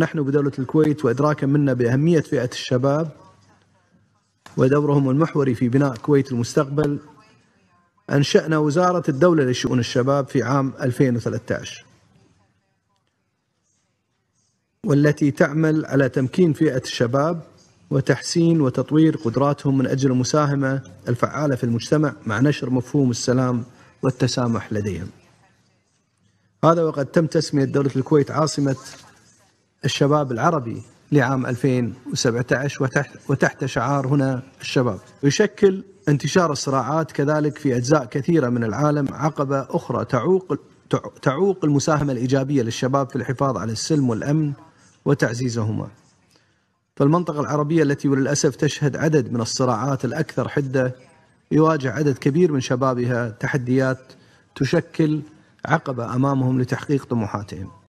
ونحن بدولة الكويت وإدراكا منا بأهمية فئة الشباب ودورهم المحوري في بناء كويت المستقبل أنشأنا وزارة الدولة لشؤون الشباب في عام 2013 والتي تعمل على تمكين فئة الشباب وتحسين وتطوير قدراتهم من أجل المساهمة الفعالة في المجتمع مع نشر مفهوم السلام والتسامح لديهم هذا وقد تم تسمية دولة الكويت عاصمة الشباب العربي لعام 2017 وتحت, وتحت شعار هنا الشباب يشكل انتشار الصراعات كذلك في أجزاء كثيرة من العالم عقبة أخرى تعوق, تعوق المساهمة الإيجابية للشباب في الحفاظ على السلم والأمن وتعزيزهما فالمنطقة العربية التي وللأسف تشهد عدد من الصراعات الأكثر حدة يواجه عدد كبير من شبابها تحديات تشكل عقبة أمامهم لتحقيق طموحاتهم